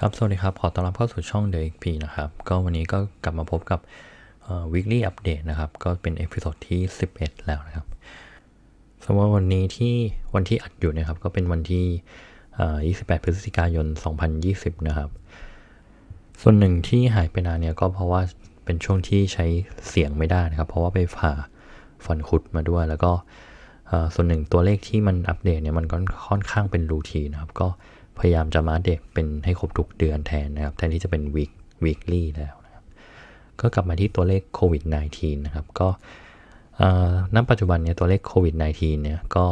ครับ สวัสดีครับ ขอต้อนรับเข้าสู่ช่องเอ็กพีนะครับ ก็วันนี้ก็กลับมาพบกับ weekly update นะครับ ก็เป็นเอพิโซดที่ 11 แล้วนะครับสำหรับวันนี้ที่วันที่อัดอยู่นะครับ ก็เป็นวันที่ 28พฤศจิกายน 2020 นะครับ ส่วนหนึ่งที่หายไปนานเนี่ยก็เพราะว่าเป็นช่วงที่ใช้เสียงไม่ได้นะครับ เพราะว่าไปผ่าฟันขุดมาด้วย แล้วก็ส่วนหนึ่งตัวเลขที่มันอัปเดตเนี่ยมันก็ค่อนข้างเป็นรูทีนะครับก็พยายามจะมาเด็กเป็นให้ครบทุกเดือนแทนนะครับแทนที่จะเป็น week weekly แล้วนะครับ ก็กลับมาที่ตัวเลขโควิด -19 นะครับก็ณปัจจุบันเนี่ยตัวเลขโควิด -19 เนี่ยก็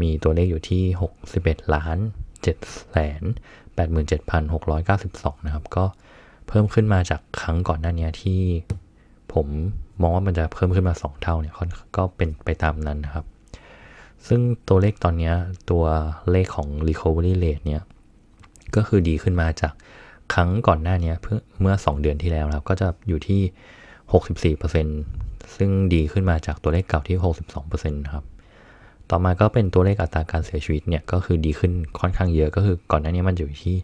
มีตัวเลขอยู่ที่ 61ล้าน7แสน87,692 นะครับ ก็เพิ่มขึ้นมาจากครั้งก่อนหน้านี้ที่ผมมองว่ามันจะเพิ่มขึ้นมา 2 เท่าเนี่ย ก็เป็นไปตามนั้นนะครับซึ่งตัวเลขตอนนี้ตัวเลขของ recovery rate เนี่ยก็คือดีขึ้นมาจากครั้งก่อนหน้านี้เพื่อเมื่อ 2 เดือนที่แล้วครับก็จะอยู่ที่ 64%ซึ่งดีขึ้นมาจากตัวเลขเก่าที่ 62%นะครับต่อมาก็เป็นตัวเลขอัตราการเสียชีวิตเนี่ยก็คือดีขึ้นค่อนข้างเยอะก็คือก่อนหน้านี้มันอยู่ที่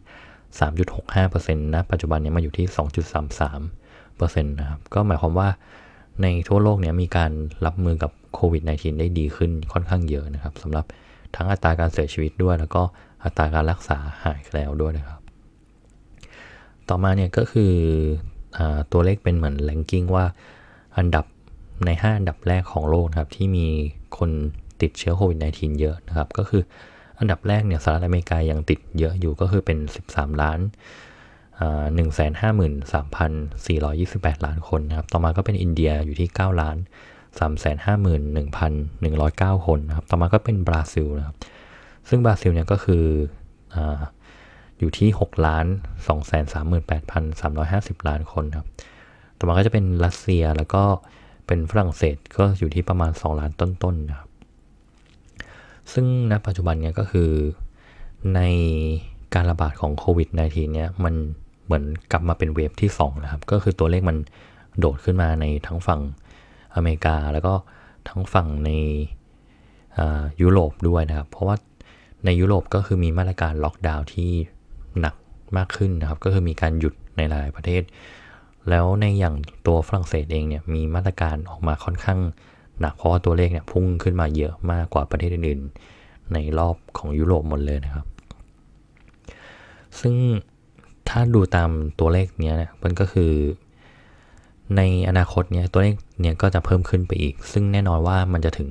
3.65%นะปัจจุบันนี้มาอยู่ที่ 2.33%นะครับก็หมายความว่าในทั่วโลกเนี่ยมีการรับมือกับโควิด -19 ได้ดีขึ้นค่อนข้างเยอะนะครับสำหรับทั้งอัตราการเสียชีวิตด้วยแล้วก็อัตราการรักษาหายแล้วด้วยนะครับ ต่อมาเนี่ย ก็คืออตัวเลขเป็นเหมือนแลงกิ้งว่า อันดับใน 5 อันดับแรกของโลกครับ ที่มีคนติดเชื้อโควิด -19 เยอะนะครับ ก็คืออันดับแรกเนี่ยสหรัฐอเมริกายังติดเยอะอยู่ก็คือเป็น 13ล้าน1 5 3 4 2 8ล้านคนนะครับต่อมาก็เป็นอินเดียอยู่ที่ 9 ล้าน351,109 คนนะครับ ต่อมาก็เป็นบราซิลนะครับ ซึ่งบราซิลเนี่ยก็คือออยู่ที่6ล้าน238,350 ล้านคนครับ ต่อมาก็จะเป็นรัสเซียแล้วก็เป็นฝรั่งเศสก็อยู่ที่ประมาณ 2 ล้านต้น ๆ นะครับ ซึ่งณปัจจุบันเนี่ยก็คือในการระบาดของโควิด -19 เนี่ยมันเหมือนกลับมาเป็นเวฟที่ 2 นะครับ ก็คือตัวเลขมันโดดขึ้นมาในทั้งฝั่งอเมริกา แล้วก็ทั้งฝั่งในยุโรปด้วยนะครับเพราะว่าในยุโรปก็คือมีมาตรการล็อกดาวน์ที่หนักมากขึ้นนะครับก็คือมีการหยุดในหลายประเทศ แล้วในอย่างตัวฝรั่งเศสเองเนี่ยมีมาตรการออกมาค่อนข้างหนักเพราะว่าตัวเลขเนี่ยพุ่งขึ้นมาเยอะมากกว่าประเทศอื่น ๆ ในรอบของยุโรปหมดเลยนะครับ ซึ่งถ้าดูตามตัวเลขเนี้ยนะมันก็คือในอนาคตเนี่ย ตัวเลขเนี่ยก็จะเพิ่มขึ้นไปอีก ซึ่งแน่นอนว่ามันจะถึง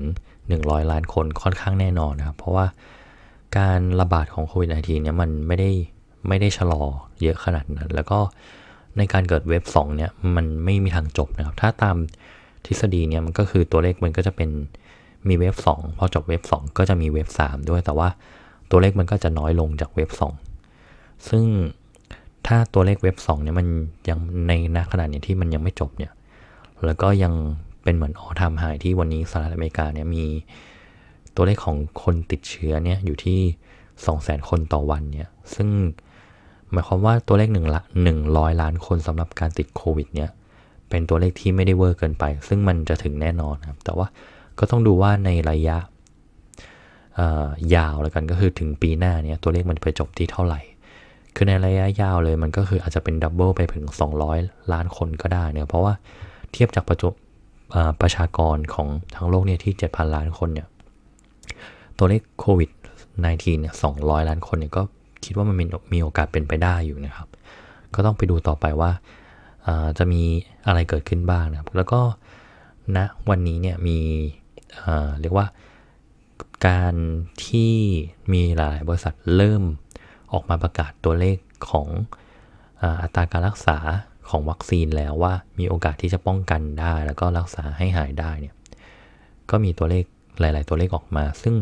100 ล้านคนค่อนข้างแน่นอนนะครับเพราะว่าการระบาดของโควิด -19 เนี่ย มันไม่ได้ ไม่ได้ชะลอเยอะขนาดนั้น แล้วก็ในการเกิดเว็บ 2 เนี่ย มันไม่มีทางจบนะครับ ถ้าตามทฤษฎีเนี่ย มันก็คือตัวเลขมันก็จะเป็นมีเว็บ2พอจบเว็บ 2 ก็จะมีเว็บ 3 ด้วยแต่ว่าตัวเลขมันก็จะน้อยลงจากเว็บ 2 ซึ่งถ้าตัวเลขเว็บ2เนี่ยมันยังในณขนาดนี้ที่มันยังไม่จบเนี่ยแล้วก็ยังเป็นเหมือนออทามหายที่วันนี้สหรัฐอเมริกาเนี่ยมีตัวเลขของคนติดเชื้อเนี่ย อยู่ที่ 200,000คนต่อวันเนี่ยซึ่งหมายความว่าตัวเลขหนึ่งละ100ล้านคนสำหรับการติดโควิดเนี่ยเป็นตัวเลขที่ไม่ได้เวอร์เกินไป ซึ่งมันจะถึงแน่นอนครับ แต่ว่าก็ต้องดูว่าในระยะยาวแล้วกันก็คือถึงปีหน้าเนี่ยตัวเลขมันไปจบที่เท่าไหร่คือในระยะยาวเลยมันก็คืออาจจะเป็นดับเบิลไปถึง 200 ล้านคนก็ได้เนี่ย เพราะว่าเทียบจากประจุประชากรของทั้งโลกเนี่ยที่7,000ล้านคนเนี่ย ตัวเลขโควิด -19 เนี่ย200 ล้านคนเนี่ยก็คิดว่ามันมีมีโอกาสเป็นไปได้อยู่นะครับ ก็ต้องไปดูต่อไปว่าจะมีอะไรเกิดขึ้นบ้างนะครับ แล้วก็ณนะวันนี้เนี่ยมีเรียกว่าการที่มีหลายบริษัทเริ่มออกมาประกาศตัวเลขของอัตราการรักษาของวัคซีนแล้วว่า มีโอกาสที่จะป้องกันได้ แล้วก็รักษาให้หายได้เนี่ยก็มีตัวเลขหลาย ๆ ตัวเลขออกมา ซึ่ง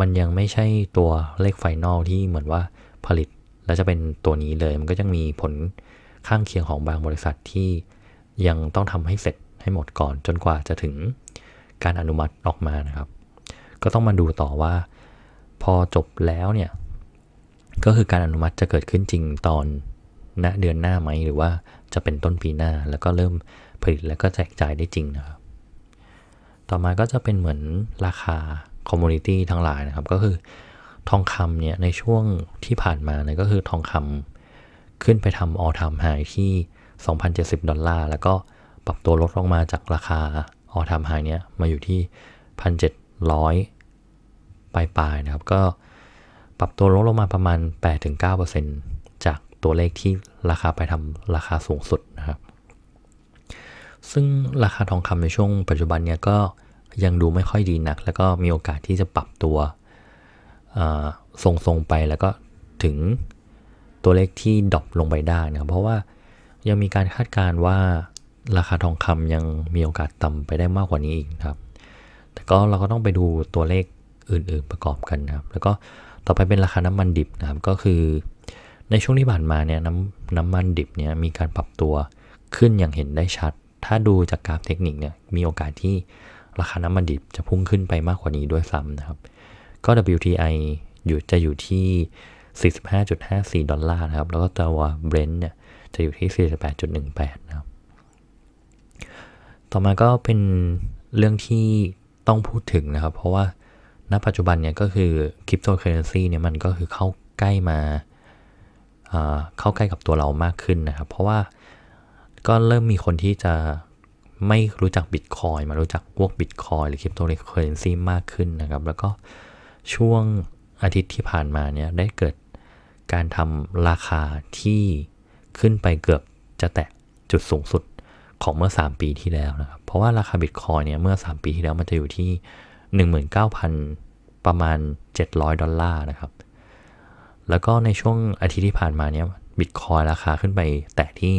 มันยังไม่ใช่ตัวเลขไฟนอลที่เหมือนว่าผลิต แล้วจะเป็นตัวนี้เลย มันก็ยังมีผลข้างเคียงของบางบริษัทที่ยังต้องทำให้เสร็จให้หมดก่อนจนกว่าจะถึงการอนุมัติออกมานะครับ ก็ต้องมาดูต่อว่าพอจบแล้วเนี่ยก็คือการอนุมัติจะเกิดขึ้นจริงตอนณเดือนหน้าไหม หรือว่าจะเป็นต้นปีหน้าแล้วก็เริ่มผลิตแล้วก็แจกจ่ายได้จริงนะครับต่อมาก็จะเป็นเหมือนราคาคอมมูนิตี้ทั้งหลายนะครับ ก็คือทองคำเนี่ยในช่วงที่ผ่านมาเนี่ยก็คือทองคำขึ้นไปทำออทามไฮที่ 2,070 ดอลลาร์ แล้วก็ปรับตัวลดลงมาจากราคาออทามไฮเนี่ยมาอยู่ที่ 1,700ปลายๆนะครับก็ปรับตัวลดลงมาประมาณ8-9%จากตัวเลขที่ราคาไปทำราคาสูงสุดนะครับ ซึ่งราคาทองคำในช่วงปัจจุบันเนี่ยก็ยังดูไม่ค่อยดีนัก แล้วก็มีโอกาสที่จะปรับตัวทรงๆไปแล้วก็ถึงตัวเลขที่ดรอปลงไปได้นะเพราะว่ายังมีการคาดการณ์ว่าราคาทองคำยังมีโอกาสต่ำไปได้มากกว่านี้อีกครับ แต่ก็เราก็ต้องไปดูตัวเลขอื่น ๆประกอบกันนะครับ แล้วก็ต่อไปเป็นราคาน้ำมันดิบนะครับก็คือในช่วงที่ผ่านมาเนี่ยน้ำน้ำมันดิบเนี่ยมีการปรับตัวขึ้นอย่างเห็นได้ชัด ถ้าดูจากกราฟเทคนิคเนี่ยมีโอกาสที่ราคาน้ำมันดิบจะพุ่งขึ้นไปมากกว่านี้ด้วยซ้ำนะครับ ก็ WTI อยู่จะอยู่ที่ 45.54 ดอลลาร์นะครับแล้วก็ตัวเบรนท์เนี่ยจะอยู่ที่ 48.18นะครับต่อมาก็เป็นเรื่องที่ต้องพูดถึงนะครับ เพราะว่าณปัจจุบันเนี่ยก็คือคริปโตเคอเรนซีเนี่ยมันก็คือเข้าใกล้มาเข้าใกล้กับตัวเรามากขึ้นนะครับ เพราะว่าก็เริ่มมีคนที่จะไม่รู้จักบิตคอยมารู้จักพวกบิตคอยหรือคริปโตเคอเรนซีมากขึ้นนะครับ แล้วก็ช่วง อาทิตย์ที่ผ่านมาเนี่ยได้เกิดการทำราคาที่ขึ้นไปเกือบจะแตะจุดสูงสุดของเมื่อ 3 ปีที่แล้วนะครับ เพราะว่าราคาบิตคอยเนี่ยเมื่อ3 ปีที่แล้วมันจะอยู่ที่19,000 ประมาณ 700 ดอลลาร์นะครับ แล้วก็ในช่วงอาทิตย์ที่ผ่านมาเนี้ยบิตคอยราคาขึ้นไปแตะที่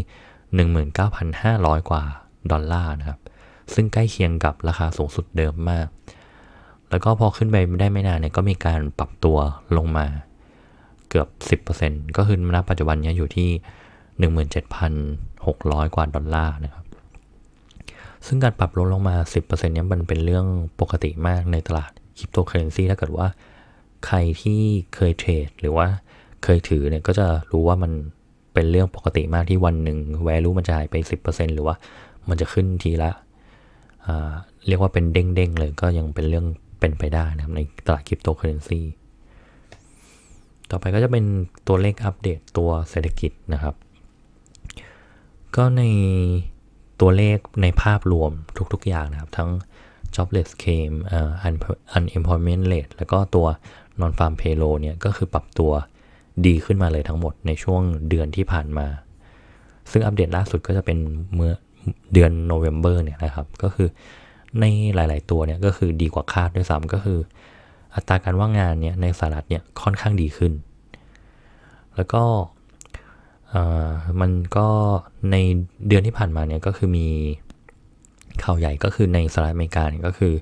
19,500 กว่าดอลลาร์นะครับ ซึ่งใกล้เคียงกับราคาสูงสุดเดิมมาก แล้วก็พอขึ้นไปได้ไม่นานเนี่ยก็มีการปรับตัวลงมาเกือบ 10%ก็คือณปัจจุบันนี้อยู่ที่ 17,600 กว่าดอลลาร์นะครับซึ่งการปรับลดลงมา 10%เนี่ย มันเป็นเรื่องปกติมากในตลาดคริปโตเคอเรนซีถ้าเกิดว่าใครที่เคยเทรดหรือว่าเคยถือเนี่ย ก็จะรู้ว่ามันเป็นเรื่องปกติมากที่วันหนึ่ง value มันจะหายไป 10%หรือว่ามันจะขึ้นทีละเรียกว่าเป็นเด้งๆเลยก็ยังเป็นเรื่องเป็นไปได้นะครับในตลาดคริปโตเคอเรนซีต่อไปก็จะเป็นตัวเลขอัปเดตตัวเศรษฐกิจนะครับ ก็ในตัวเลขในภาพรวมทุก ๆอย่างนะครับทั้ง jobless claim unemployment rate แล้วก็ตัว non farm payroll เนี่ย ก็คือปรับตัวดีขึ้นมาเลยทั้งหมดในช่วงเดือนที่ผ่านมา ซึ่งอัปเดตล่าสุดก็จะเป็นเมื่อเดือนโนเวม ber เนี่ยนะครับ ก็คือในหลายๆตัวเนี่ย ก็คือดีกว่าคาดด้วยซ้ำก็คืออัตราการว่างงานเนี่ย ในสหรัฐเนี่ยค่อนข้างดีขึ้น แล้วก็มันก็ในเดือนที่ผ่านมาเนี่ย ก็คือมีข่าวใหญ่ก็คือในสหรัฐอเมริกาก็คือ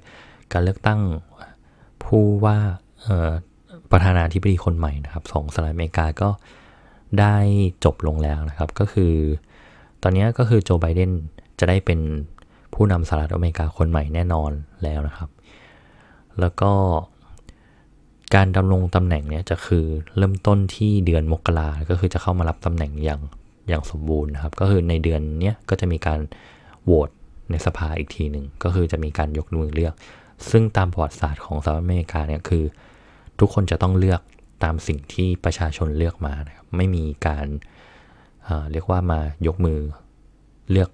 การเลือกตั้งผู้ว่าประธานาธิบดีคนใหม่นะครับสองสหรัฐอเมริกาก็ได้จบลงแล้วนะครับ ก็คือ ตอนนี้ก็คือโจไบเดนจะได้เป็นผู้นำสหรัฐอเมริกาคนใหม่แน่นอนแล้วนะครับ แล้วก็การดำรงตำแหน่งเนี่ยจะคือเริ่มต้นที่เดือนมกราก็คือจะเข้ามารับตำแหน่งอย่างอย่างสมบูรณ์นะครับ ก็คือในเดือนเนี้ยก็จะมีการโหวตในสภาอีกทีหนึ่ง ก็คือจะมีการยกมือเลือก ซึ่งตามประวัติศาสตร์ของสหรัฐอเมริกาเนี่ยคือ ทุกคนจะต้องเลือกตามสิ่งที่ประชาชนเลือกมานะครับไม่มีการเาเรียกว่ามายกมือเลือก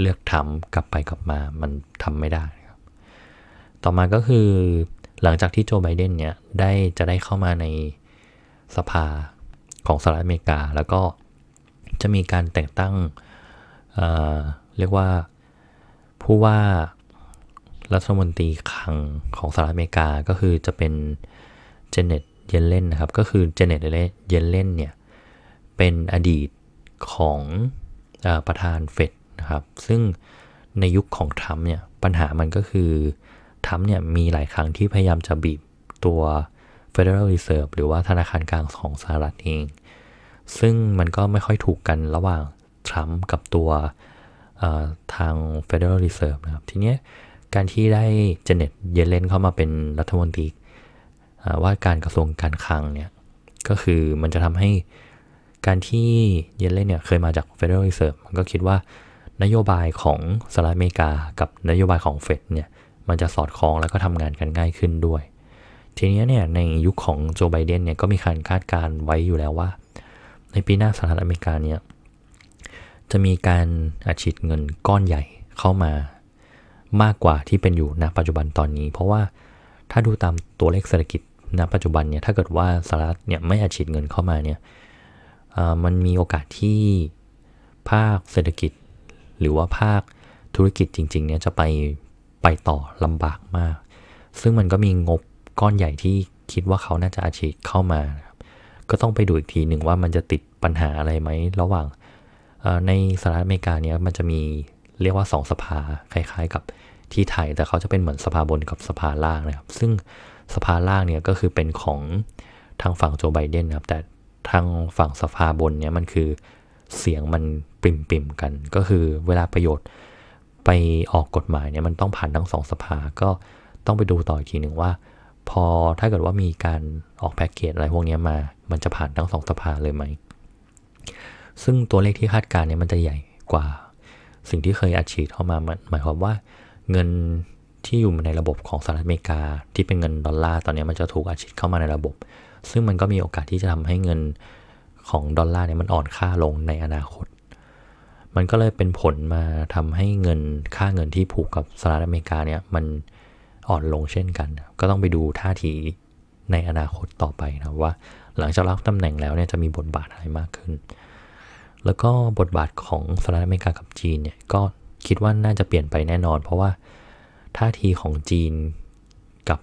เลือกทำกลับไปกลับมา มันทำไม่ได้ครับ ต่อมาก็คือหลังจากที่โจไบเดนเนี่ยได้จะได้เข้ามาในสภาของสหรัฐอเมริกาแล้วก็จะมีการแต่งตั้งเเรียกว่าผู้ว่ารัฐมนตรีคลังของสหรัฐอเมริกาก็คือจะเป็นเจเน็ตเยนเลนนะครับก็คือเจเน็ตเยนเลนเนี่ยเป็นอดีตของอประธานเฟดนะครับซึ่งในยุคของ ทรัมป์เนี่ย ปัญหามันก็คือทัป์เนี่ยมีหลายครั้งที่พยายามจะบีบตัว Federal Reserve หรือว่าธนาคารกลางของสหรัฐเอง ซึ่งมันก็ไม่ค่อยถูกกันระหว่างทรัมป์กับตัวทาง Federal Reserve นะครับ ทีเนี้ยการที่ได้เจเน็ตเยเลนเข้ามาเป็นรัฐมนตรีว่าการกระทรวงการคลังเนี่ย ก็คือมันจะทำให้การที่เยเลนเนี่ยเคยมาจาก Federal Reserve มันก็คิดว่านโยบายของสหรัฐอเมริกา กับนโยบายของเฟดเนี่ยมันจะสอดคล้องแล้วก็ทำงานกันง่ายขึ้นด้วย ทีนี้เนี่ยในยุคของโจไบเดนเนี่ยก็มีการคาดการไว้อยู่แล้วว่าในปีหน้าสหรัฐอเมริกาเนี่ยจะมีการอัดฉีดเงินก้อนใหญ่เข้ามามากกว่าที่เป็นอยู่ณปัจจุบันตอนนี้เพราะว่าถ้าดูตามตัวเลขเศรษฐกิจณปัจจุบันเนี่ยถ้าเกิดว่าสหรัฐเนี่ยไม่อัดฉีดเงินเข้ามาเนี่ยมันมีโอกาสที่ภาคเศรษฐกิจหรือว่าภาคธุรกิจจริงๆเนี่ยจะไปไปต่อลำบากมาก ซึ่งมันก็มีงบก้อนใหญ่ที่คิดว่าเขาน่าจะอาชีพเข้ามา ก็ต้องไปดูอีกทีหนึ่งว่ามันจะติดปัญหาอะไรไหมระหว่างในสหรัฐอเมริกาเนี้ยมันจะมีเรียกว่า2สภาคล้ายๆ กับที่ไทยแต่เขาจะเป็นเหมือนสภาบนกับสภาล่างนะครับซึ่งสภาล่างเนี่ยก็คือเป็นของทางฝั่งโจไบเดนนะครับแต่ทางฝั่งสภาบนเนี่ยมันคือเสียงมันปริ่มๆกัน ก็คือเวลาประโยชน์ไปออกกฎหมายเนี่ยมันต้องผ่านทั้งสองสภา ก็ต้องไปดูต่ออีกทีหนึ่งว่า พอถ้าเกิดว่ามีการออกแพ็กเกจอะไรพวกนี้มา มันจะผ่านทั้งสองสภาเลยไหม ซึ่งตัวเลขที่คาดการณ์เนี่ยมันจะใหญ่กว่า สิ่งที่เคยอัดฉีดเข้ามาหมายความว่าเงินที่อยู่ในระบบของสหรัฐอเมริกา ที่เป็นเงินดอลลาร์ตอนนี้มันจะถูกอัดฉีดเข้ามาในระบบ ซึ่งมันก็มีโอกาสที่จะทำให้เงินของดอลลาร์เนี่ยมันอ่อนค่าลงในอนาคตมันก็เลยเป็นผลมาทำให้เงินค่าเงินที่ผูกกับสหรัฐอเมริกาเนี่ยมันอ่อนลงเช่นกัน ก็ต้องไปดูท่าทีในอนาคตต่อไปนะว่าหลังจากรับตำแหน่งแล้วเนี่ยจะมีบทบาทอะไรมากขึ้น แล้วก็บทบาทของสหรัฐอเมริกากับจีนเนี่ยก็คิดว่าน่าจะเปลี่ยนไปแน่นอน เพราะว่าท่าทีของจีนกับ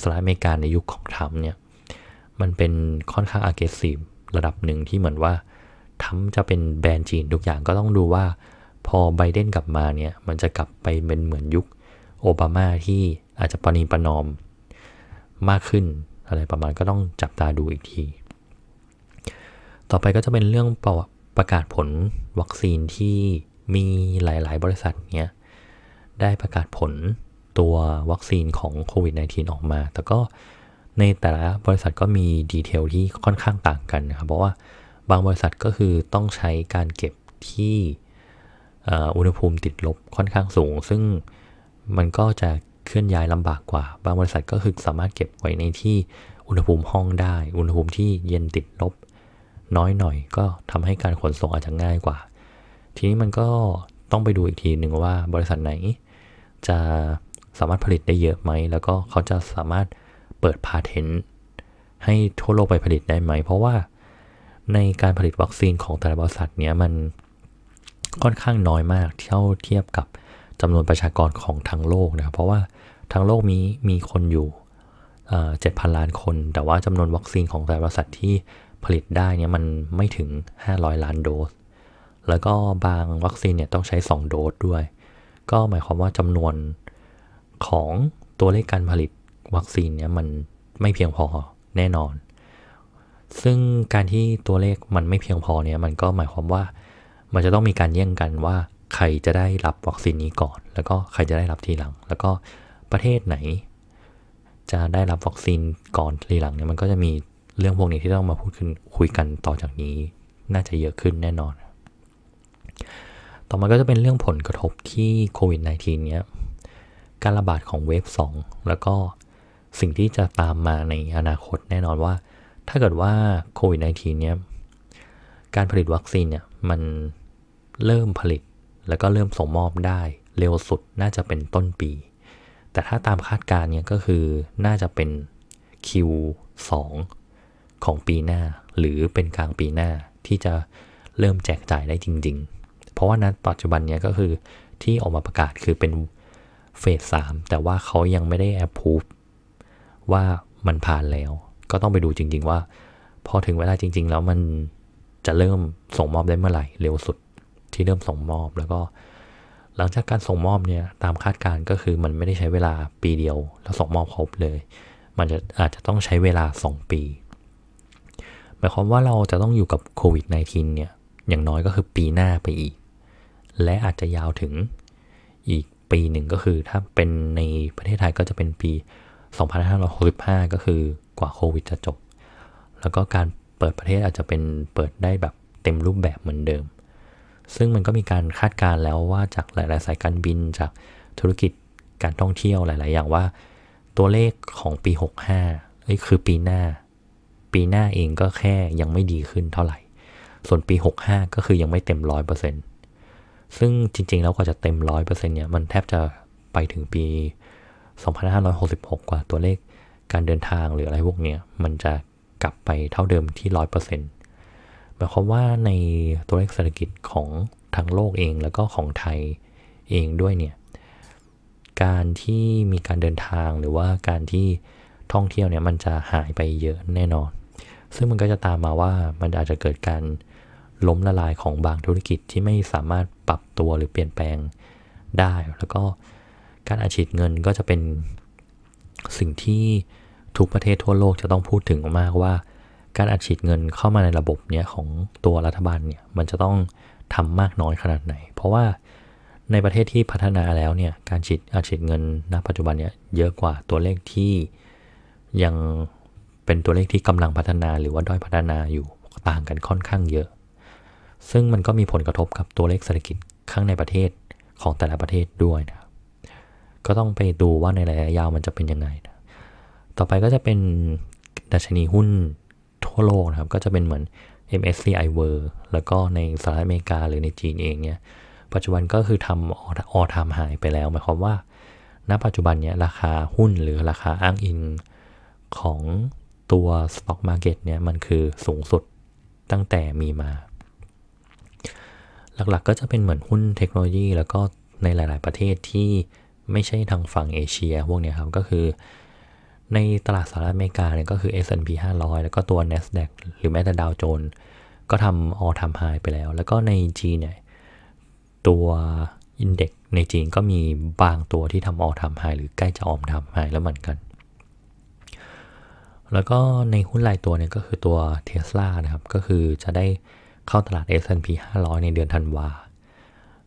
สหรัฐอเมริกาในยุคของทรัมป์เนี่ยมันเป็นค่อนข้างอาเกสซีฟระดับหนึ่งที่เหมือนว่าทั้งจะเป็นแบรนด์จีน ทุกอย่างก็ต้องดูว่า พอไบเดนกลับมาเนี่ย มันจะกลับไปเป็นเหมือนยุคโอบามาที่อาจจะปณีประนอมมากขึ้นอะไรประมาณก็ต้องจับตาดูอีกที ต่อไปก็จะเป็นเรื่องประประกาศผลวัคซีนที่มีหลายๆ บริษัทเนี่ยได้ประกาศผลตัววัคซีนของโควิด -19 ออกมา แต่ก็ในแต่ละบริษัทก็มีดีเทลที่ค่อนข้างต่างกันนะครับเพราะว่าบางบริษัทก็คือต้องใช้การเก็บที่อุณหภูมิติดลบค่อนข้างสูง ซึ่งมันก็จะเคลื่อนย้ายลำบากกว่า บางบริษัทก็คือสามารถเก็บไว้ในที่อุณหภูมิห้องได้ อุณหภูมิที่เย็นติดลบ น้อยหน่อย ก็ทำให้การขนส่งอาจจะง่ายกว่า ทีนี้มันก็ต้องไปดูอีกทีหนึ่งว่า บริษัทไหน จะสามารถผลิตได้เยอะไหม แล้วก็เขาจะสามารถเปิดพาเทนต์ให้ทั่วโลกไปผลิตได้ไหม เพราะว่าในการผลิตวัคซีนของแต่ละบริษัทเนี่ยมันค่อนข้างน้อยมากเท่าเทียบกับจำนวนประชากรของทั้งโลกนะครับเพราะว่าทั้งโลกมีมีคนอยู่เจ็ดพันล้านคน แต่ว่าจำนวนวัคซีนของแต่ละบริษัทที่ผลิตได้เนี่ยมันไม่ถึง 500 ล้านโดสแล้วก็บางวัคซีนเนี่ยต้องใช้ 2 โดสด้วย ก็หมายความว่าจำนวนของตัวเลขการผลิตวัคซีนเนี่ยมันไม่เพียงพอแน่นอนซึ่งการที่ตัวเลขมันไม่เพียงพอเนี่ยมันก็หมายความว่ามันจะต้องมีการแย่งกันว่าใครจะได้รับวัคซีนนี้ก่อน แล้วก็ใครจะได้รับทีหลัง แล้วก็ประเทศไหน จะได้รับวัคซีนก่อนทีหลังเนี่ยมันก็จะมีเรื่องพวกนี้ที่ต้องมาพูดคุยกันต่อจากนี้ น่าจะเยอะขึ้นแน่นอนต่อมาก็จะเป็นเรื่องผลกระทบที่โควิด -19 เนี้ยการระบาดของเวฟ2แล้วก็สิ่งที่จะตามมาในอนาคตแน่นอนว่าถ้าเกิดว่าโควิด -19 เนี้ยการผลิตวัคซีนเนี่ย มันเริ่มผลิตแล้วก็เริ่มส่งมอบได้เร็วสุดน่าจะเป็นต้นปี แต่ถ้าตามคาดการณ์เนี่ยก็คือน่าจะเป็น Q2 ของปีหน้า หรือเป็นกลางปีหน้า ที่จะเริ่มแจกจ่ายได้จริง ๆ เพราะว่านนปัจจุบันเนี่ยก็คือที่ออกมาประกาศคือเป็นเฟสสแต่ว่าเขายังไม่ได้แอปพูฟว่ามันผ่านแล้วก็ต้องไปดูจริงๆว่า พอถึงเวลาจริง ๆ แล้วมันจะเริ่มส่งมอบได้เมื่อไหร่ เร็วสุดที่เริ่มส่งมอบแล้วก็ หลังจากการส่งมอบเนี่ยตามคาดการก็คือมันไม่ได้ใช้เวลาปีเดียวแล้วส่งมอบครบเลย มันจะอาจจะต้องใช้เวลา 2 ปีหมายความว่าเราจะต้องอยู่กับโควิด -19 เนี่ยอย่างน้อยก็คือปีหน้าไปอีก และอาจจะยาวถึงอีกปีหนึ่งก็คือ ถ้าเป็นในประเทศไทยก็จะเป็นปี2565 ก็คือกว่าโควิดจะจบ แล้วก็การเปิดประเทศอาจจะเป็นเปิดได้แบบเต็มรูปแบบเหมือนเดิม ซึ่งมันก็มีการคาดการณ์แล้วว่าจากหลายๆสายการบินจากธุรกิจการท่องเที่ยวหลาย ๆ อย่างว่า ตัวเลขของปี 65เอ้ยคือปีหน้า ปีหน้าเองก็แค่ยังไม่ดีขึ้นเท่าไหร่ ส่วนปี 65 ก็คือยังไม่เต็มร้อยเปอร์เซ็นต์ซึ่งจริง ๆ แล้วกว่าจะเต็มร้อยเปอร์เซ็นต์เนี่ยมันแทบจะไปถึงปี2,566 กว่าตัวเลขการเดินทางหรืออะไรพวกเนี้ยมันจะกลับไปเท่าเดิมที่ 100%หมายความว่าในตัวเลขเศรษฐกิจของทั้งโลกเองแล้วก็ของไทยเองด้วยเนี่ยการที่มีการเดินทางหรือว่าการที่ท่องเที่ยวเนี่ยมันจะหายไปเยอะแน่นอน ซึ่งมันก็จะตามมาว่ามันอาจจะเกิดการล้มละลายของบางธุรกิจที่ไม่สามารถปรับตัวหรือเปลี่ยนแปลงได้แล้วก็การอาชีพเงินก็จะเป็นสิ่งที่ทุกประเทศทั่วโลกจะต้องพูดถึงมากว่า การอัดฉีดเงินเข้ามาในระบบเนี้ยของตัวรัฐบาลเนี่ยมันจะต้องทำมากน้อยขนาดไหน เพราะว่าในประเทศที่พัฒนาแล้วเนี่ยการฉีดอัดฉีดเงินณปัจจุบันเนี่ยเยอะกว่าตัวเลขที่ยังเป็นตัวเลขที่กำลังพัฒนาหรือว่าด้อยพัฒนาอยู่ต่างกันค่อนข้างเยอะ ซึ่งมันก็มีผลกระทบกับตัวเลขเศรษฐกิจข้างในประเทศของแต่ละประเทศด้วยนะก็ต้องไปดูว่าในระยะยาวมันจะเป็นยังไงนะต่อไปก็จะเป็นดัชนีหุ้นทั่วโลกนะครับ ก็จะเป็นเหมือน MSCI World แล้วก็ในสหรัฐอเมริกาหรือในจีนเองเนี่ย ปัจจุบันก็คือทำออทามหายไปแล้วหมายความว่า ณ ปัจจุบันเนี่ยราคาหุ้นหรือราคาอ้างอิงของตัว Stock Market เนี่ยมันคือสูงสุดตั้งแต่มีมา หลักๆกก็จะเป็นเหมือนหุ้นเทคโนโลยี แล้วก็ในหลาย ๆประเทศที่ไม่ใช่ทางฝั่งเอเชียพวกนี้ครับ ก็คือในตลาดสหรัฐอเมริกาเนี่ยก็คือ S&P 500 แล้วก็ตัว NASDAQ หรือแม้แต่ดาวโจนส์ก็ทำออทำไฮไปแล้ว แล้วก็ในจีนเนี่ย ตัวอินเด็กในจีนก็มีบางตัวที่ทำออทำไฮหรือใกล้จะออมทำไฮแล้วเหมือนกัน แล้วก็ในหุ้นรายตัวเนี่ยก็คือตัวเท s l a นะครับ ก็คือจะได้เข้าตลาด S&P 500 ในเดือนธันวา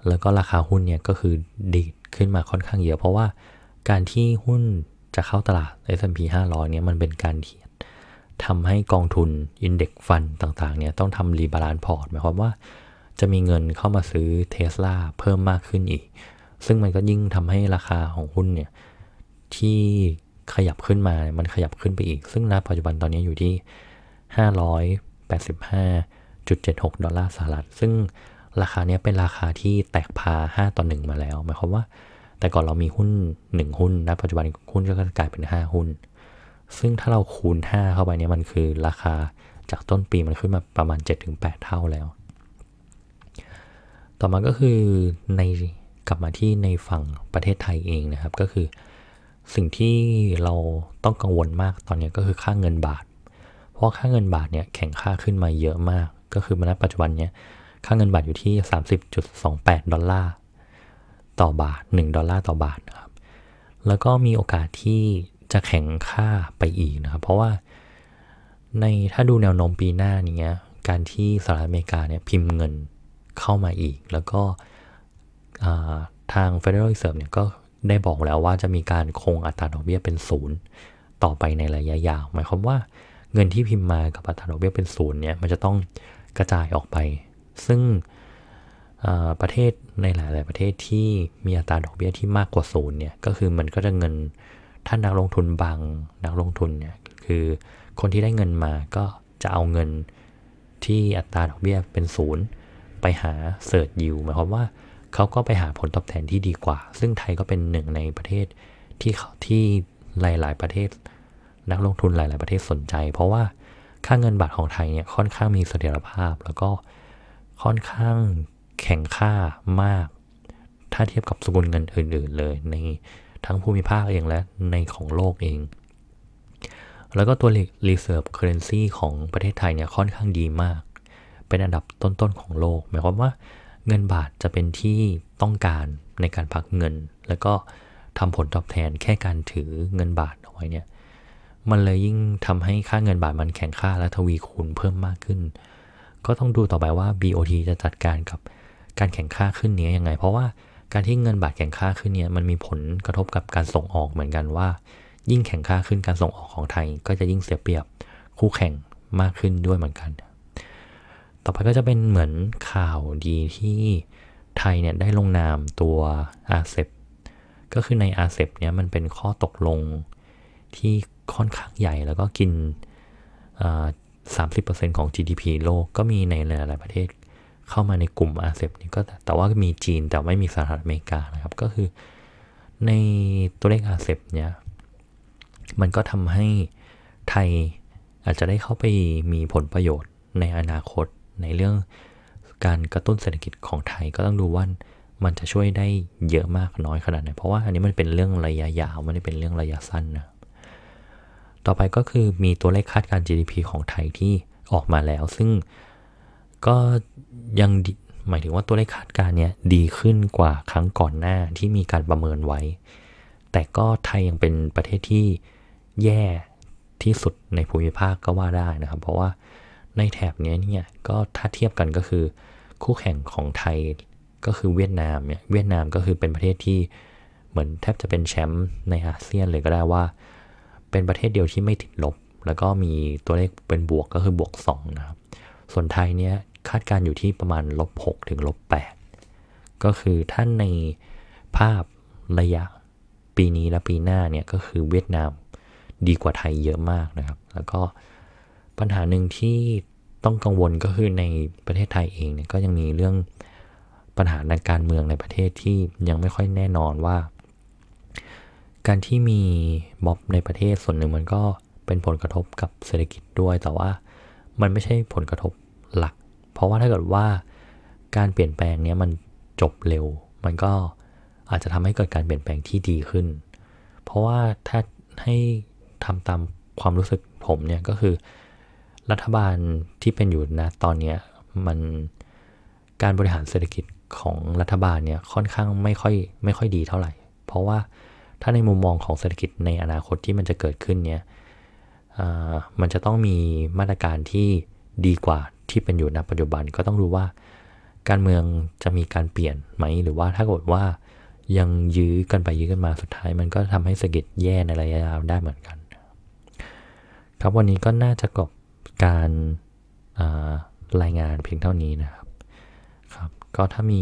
แล้วก็ราคาหุ้นเนี่ยก็คือดีดขึ้นมาค่อนข้างเยอะ เพราะว่าการที่หุ้นจะเข้าตลาด S&P 500เนี่ยมันเป็นการเทียนทำให้กองทุนอินเด็กฟันต่างๆเนี่ยต้องทำรีบาลานซ์พอร์ตหมายความว่าจะมีเงินเข้ามาซื้อเทสลาเพิ่มมากขึ้นอีก ซึ่งมันก็ยิ่งทำให้ราคาของหุ้นเนี่ยที่ขยับขึ้นมา มันขยับขึ้นไปอีก ซึ่งณปัจจุบันตอนนี้อยู่ที่ 585.76 ดอลลาร์สหรัฐซึ่งราคาเนี้ยเป็นราคาที่แตกพา 5 ต่อ 1 มาแล้วหมายความว่าแต่ก่อนเรามีหุ้น 1 หุ้นนะปัจจุบันหุ้น ก็ กลายเป็น 5 หุ้น ซึ่งถ้าเราคูณ 5 เข้าไปเนี่ยมันคือราคาจากต้นปี มัน ขึ้นมาประมาณ7-8 เท่าแล้ว ต่อมาก็คือในกลับมาที่ในฝั่งประเทศไทยเองนะครับ ก็คือสิ่งที่เราต้องกังวลมากตอนนี้ก็คือค่าเงินบาท เพราะค่าเงินบาทเนี่ยแข่งค่าขึ้นมาเยอะมาก ก็คือณปัจจุบันเนี่ยค่าเงินบาทอยู่ที่ 30.28 ดอลลาร์ต่อบาท 1 ดอลลาร์ต่อบาทนะครับแล้วก็มีโอกาสที่จะแข็งค่าไปอีกนะครับ เพราะว่าในถ้าดูแนวโน้มปีหน้านี้การที่สหรัฐอเมริกาเนี่ยพิมพ์เงินเข้ามาอีก แล้วก็ทาง Federal Reserve เนี่ยก็ได้บอกแล้วว่าจะมีการคงอัตราดอกเบี้ยเป็นศูนย์ต่อไปในระยะยาวหมายความว่าเงินที่พิมพ์มากับอัตราดอกเบี้ยเป็นศูนย์เนี่ยมันจะต้องกระจายออกไปซึ่งประเทศในหลาย ๆประเทศที่มีอัตราดอกเบี้ยที่มากกว่าศูนย์เนี่ยก็คือมันก็จะเงินถ้านักลงทุนบางนักลงทุนเนี่ยคือคนที่ได้เงินมาก็จะเอาเงินที่อัตราดอก เบี้ยเป็นศูนย์ไปหาเสิร์ชยิวหมายความว่าเขาก็ไปหาผลตอบแทนที่ดีกว่า ซึ่งไทยก็เป็นหนึ่งในประเทศที่ที่หลายๆประเทศนักลงทุนหลาย ๆประเทศสนใจ เพราะว่าค่าเงินบาทของไทยเนี่ยค่อนข้างมีเสถียรภาพแล้วก็ค่อนข้างแข่งค่ามาก ถ้าเทียบกับสกุลเงินอื่น ๆ เลยในทั้งภูมิภาคเองและในของโลกเอง แล้วก็ตัวเลรซิร์ฟเคอร์เรนซีของประเทศไทยเนี่ยค่อนข้างดีมาก เป็นอันดับต้นๆของโลก หมายความว่าเงินบาทจะเป็นที่ต้องการในการพักเงิน แล้วก็ทำผลตอบแทนแค่การถือเงินบาทเอาไว้เนี่ยมันเลยยิ่งทำให้ค่าเงินบาทมันแข็งค่า และทวีคูณเพิ่มมากขึ้นก็ต้องดูต่อไปว่า BOT จะจัดการกับการแข่งค่าขึ้นนี้ยังไง เพราะว่าการที่เงินบาทแข่งค่าขึ้นเนี่ยมันมีผลกระทบกับการส่งออกเหมือนกันว่า ยิ่งแข่งค่าขึ้นการส่งออกของไทยก็จะยิ่งเสียเปรียบคู่แข่งมากขึ้นด้วยเหมือนกัน ต่อไปก็จะเป็นเหมือนข่าวดีที่ไทยเนี่ยได้ลงนามตัวอาเซบก็คือในอาเซบเนี่ยมันเป็นข้อตกลงที่ค่อนข้างใหญ่ แล้วก็กิน30%ของ GDP โลกก็มีใน หลายๆ ประเทศเข้ามาในกลุ่มอาเซียนนี่ก็ แต่ว่ามีจีนแต่ไม่มีสหรัฐอเมริกานะ ครับ ก็คือในตัวเลขอาเซียนเนี่ย มันก็ทำให้ไทยอาจจะได้เข้าไปมีผลประโยชน์ในอนาคต ในเรื่องการกระตุ้นเศรษฐกิจของไทยก็ต้องดูว่ามันจะช่วยได้เยอะมากน้อยขนาดไหนเพราะว่าอันนี้มันเป็นเรื่องระยะยาวไม่ได้เป็นเรื่องระยะสั้นนะต่อไปก็คือมีตัวเลขคาดการ GDP ของไทยที่ออกมาแล้ว ซึ่งก็ยังหมายถึงว่าตัวเลขคาดการเนี้ยดีขึ้นกว่าครั้งก่อนหน้าที่มีการประเมินไว้ แต่ก็ไทยยังเป็นประเทศที่แย่ที่สุดในภูมิภาคก็ว่าได้นะครับเพราะว่าในแถบนี้เนี่ย ก็ถ้าเทียบกันก็คือ คู่แข่งของไทยก็คือเวียดนามเนี่ยเวียดนามก็คือเป็นประเทศที่เหมือนแทบจะเป็นแชมป์ในอาเซียนเลยก็ได้ว่าเป็นประเทศเดียวที่ไม่ติดลบ แล้วก็มีตัวเลขเป็นบวกก็คือบวก2นะครับ ส่วนไทยเนี่ยคาดการอยู่ที่ประมาณลบ6ถึงลบ8ก็คือท่านในภาพระยะปีนี้และปีหน้าเนี่ยก็คือเวียดนามดีกว่าไทยเยอะมากนะครับ แล้วก็ปัญหาหนึ่งที่ต้องกังวลก็คือในประเทศไทยเองเนี่ยก็ยังมีเรื่องปัญหาในการเมืองในประเทศที่ยังไม่ค่อยแน่นอนว่าการที่มีม็อบในประเทศส่วนหนึ่งมันก็เป็นผลกระทบกับเศรษฐกิจด้วย แต่ว่ามันไม่ใช่ผลกระทบหลัก เพราะว่าถ้าเกิดว่า การเปลี่ยนแปลงเนี้ยมันจบเร็ว มันก็อาจจะทำให้เกิดการเปลี่ยนแปลงที่ดีขึ้น เพราะว่าถ้าให้ทำตามความรู้สึกผมเนี่ย ก็คือ รัฐบาลที่เป็นอยู่นะตอนเนี้ยมันการบริหารเศรษฐกิจของรัฐบาลเนี่ย ค่อนข้างไม่ค่อย ไม่ค่อยดีเท่าไหร่ เพราะว่าถ้าในมุมมองของเศรษฐกิจในอนาคตที่มันจะเกิดขึ้นเนี่ยมันจะต้องมีมาตรการที่ดีกว่าที่เป็นอยู่ในปัจจุบัน ก็ต้องรู้ว่าการเมืองจะมีการเปลี่ยนไหมหรือว่าถ้าเกิดว่ายังยื้อกันไปยื้อกันมาสุดท้าย มันก็ทำให้เศรษฐกิจแย่ในระยะยาวได้เหมือนกัน ครับวันนี้ก็น่าจะกบการรายงานเพียงเท่านี้นะครับครับก็ถ้ามี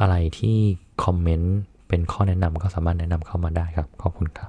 อะไรที่คอมเมนต์เป็นข้อแนะนำก็สามารถแนะนำเข้ามาได้ครับ ขอบคุณครับ